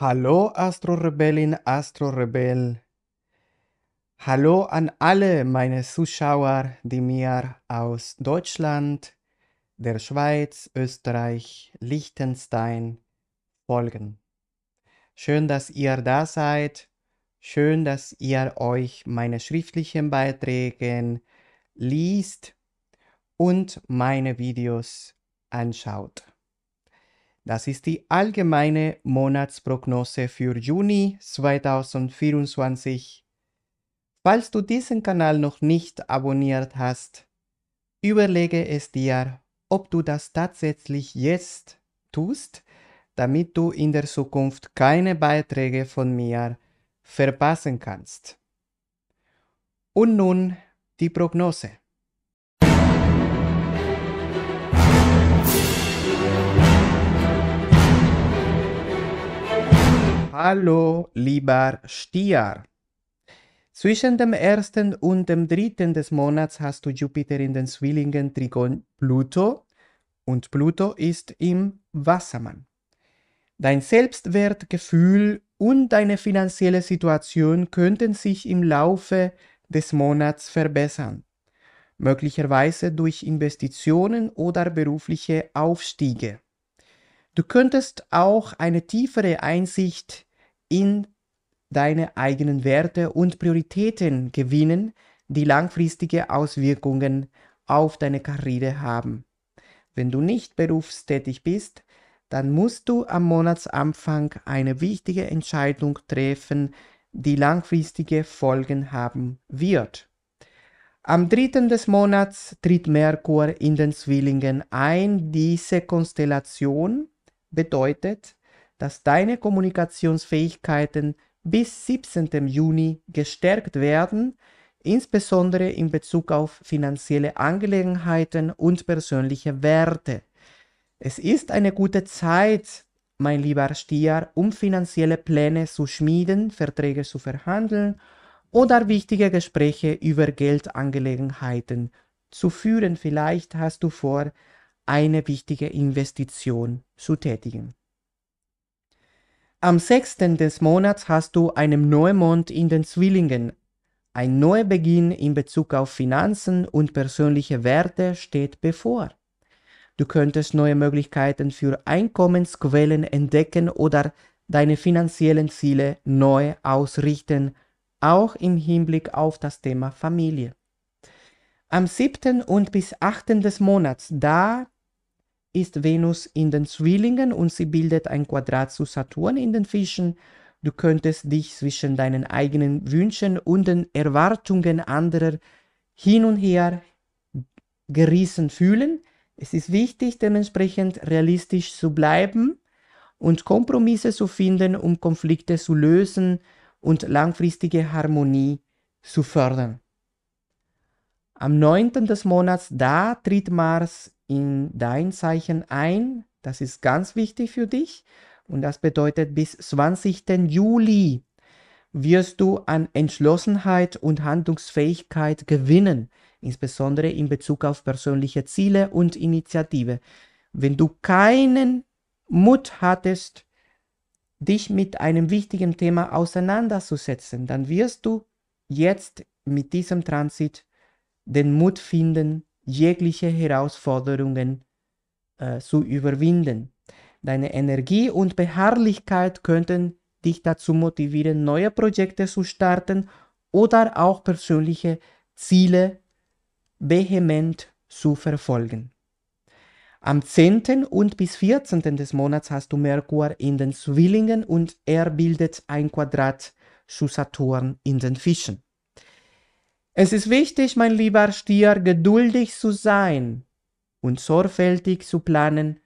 Hallo Astro Rebellin, Astro Rebell. Hallo an alle meine Zuschauer, die mir aus Deutschland, der Schweiz, Österreich, Liechtenstein folgen. Schön, dass ihr da seid. Schön, dass ihr euch meine schriftlichen Beiträge liest und meine Videos anschaut. Das ist die allgemeine Monatsprognose für Juni 2024. Falls du diesen Kanal noch nicht abonniert hast, überlege es dir, ob du das tatsächlich jetzt tust, damit du in der Zukunft keine Beiträge von mir verpassen kannst. Und nun die Prognose. Hallo, lieber Stier. Zwischen dem ersten und dem dritten des Monats hast du Jupiter in den Zwillingen Trigon Pluto und Pluto ist im Wassermann. Dein Selbstwertgefühl und deine finanzielle Situation könnten sich im Laufe des Monats verbessern, möglicherweise durch Investitionen oder berufliche Aufstiege. Du könntest auch eine tiefere Einsicht in deine eigenen Werte und Prioritäten gewinnen, die langfristige Auswirkungen auf deine Karriere haben. Wenn du nicht berufstätig bist, dann musst du am Monatsanfang eine wichtige Entscheidung treffen, die langfristige Folgen haben wird. Am dritten des Monats tritt Merkur in den Zwillingen ein. Diese Konstellation bedeutet, dass deine Kommunikationsfähigkeiten bis 17. Juni gestärkt werden, insbesondere in Bezug auf finanzielle Angelegenheiten und persönliche Werte. Es ist eine gute Zeit, mein lieber Stier, um finanzielle Pläne zu schmieden, Verträge zu verhandeln oder wichtige Gespräche über Geldangelegenheiten zu führen. Vielleicht hast du vor, eine wichtige Investition zu tätigen. Am sechsten des Monats hast du einen Neumond in den Zwillingen. Ein Neubeginn in Bezug auf Finanzen und persönliche Werte steht bevor. Du könntest neue Möglichkeiten für Einkommensquellen entdecken oder deine finanziellen Ziele neu ausrichten, auch im Hinblick auf das Thema Familie. Am siebten und bis achten des Monats, da ist Venus in den Zwillingen und sie bildet ein Quadrat zu Saturn in den Fischen. Du könntest dich zwischen deinen eigenen Wünschen und den Erwartungen anderer hin und her gerissen fühlen. Es ist wichtig, dementsprechend realistisch zu bleiben und Kompromisse zu finden, um Konflikte zu lösen und langfristige Harmonie zu fördern. Am 9. des Monats, da tritt Mars in dein Zeichen ein. Das ist ganz wichtig für dich. Und das bedeutet, bis 20. Juli wirst du an Entschlossenheit und Handlungsfähigkeit gewinnen, insbesondere in Bezug auf persönliche Ziele und Initiative. Wenn du keinen Mut hattest, dich mit einem wichtigen Thema auseinanderzusetzen, dann wirst du jetzt mit diesem Transit den Mut finden, jegliche Herausforderungen äh, zu überwinden. Deine Energie und Beharrlichkeit könnten dich dazu motivieren, neue Projekte zu starten oder auch persönliche Ziele vehement zu verfolgen. Am 10. und bis 14. des Monats hast du Merkur in den Zwillingen und er bildet ein Quadrat zu Saturn in den Fischen. Es ist wichtig, mein lieber Stier, geduldig zu sein und sorgfältig zu planen,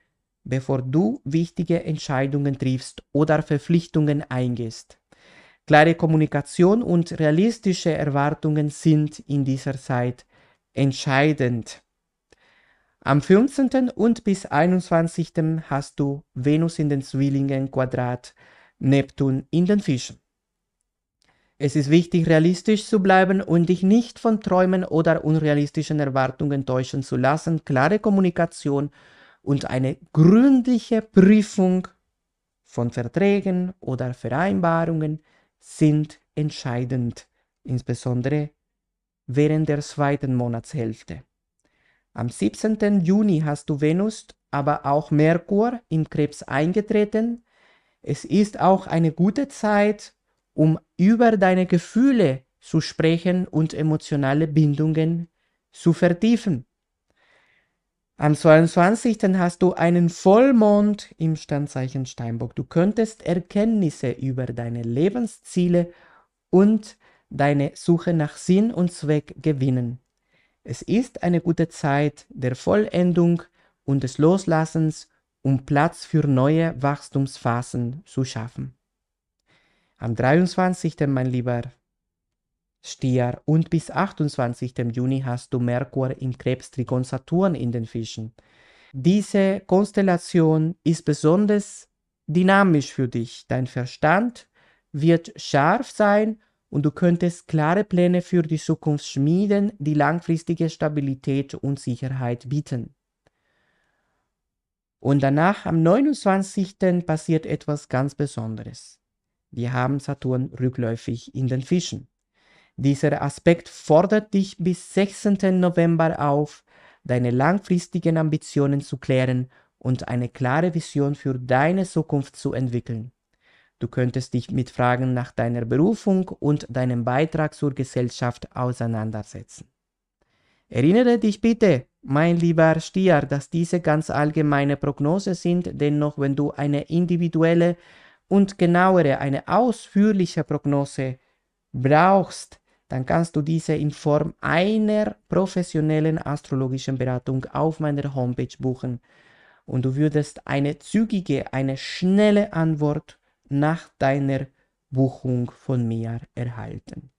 bevor du wichtige Entscheidungen triffst oder Verpflichtungen eingehst. Klare Kommunikation und realistische Erwartungen sind in dieser Zeit entscheidend. Am 15. und bis 21. hast du Venus in den Zwillingen Quadrat, Neptun in den Fischen. Es ist wichtig, realistisch zu bleiben und dich nicht von Träumen oder unrealistischen Erwartungen täuschen zu lassen. Klare Kommunikation und eine gründliche Prüfung von Verträgen oder Vereinbarungen sind entscheidend, insbesondere während der zweiten Monatshälfte. Am 17. Juni hast du Venus, aber auch Merkur im Krebs eingetreten. Es ist auch eine gute Zeit, um über deine Gefühle zu sprechen und emotionale Bindungen zu vertiefen. Am 22. hast du einen Vollmond im Sternzeichen Steinbock. Du könntest Erkenntnisse über deine Lebensziele und deine Suche nach Sinn und Zweck gewinnen. Es ist eine gute Zeit der Vollendung und des Loslassens, um Platz für neue Wachstumsphasen zu schaffen. Am 23. mein lieber Stier und bis 28. Juni hast du Merkur im Krebs Trigon Saturn in den Fischen. Diese Konstellation ist besonders dynamisch für dich. Dein Verstand wird scharf sein und du könntest klare Pläne für die Zukunft schmieden, die langfristige Stabilität und Sicherheit bieten. Und danach, am 29. passiert etwas ganz Besonderes. Wir haben Saturn rückläufig in den Fischen. Dieser Aspekt fordert dich bis 16. November auf, deine langfristigen Ambitionen zu klären und eine klare Vision für deine Zukunft zu entwickeln. Du könntest dich mit Fragen nach deiner Berufung und deinem Beitrag zur Gesellschaft auseinandersetzen. Erinnere dich bitte, mein lieber Stier, dass diese ganz allgemeine Prognose sind, dennoch wenn du eine individuelle und genauere, eine ausführliche Prognose brauchst, dann kannst du diese in Form einer professionellen astrologischen Beratung auf meiner Homepage buchen und du würdest eine zügige, eine schnelle Antwort nach deiner Buchung von mir erhalten.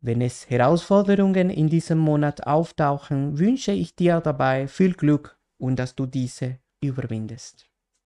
Wenn es Herausforderungen in diesem Monat auftauchen, wünsche ich dir dabei viel Glück und dass du diese überwindest.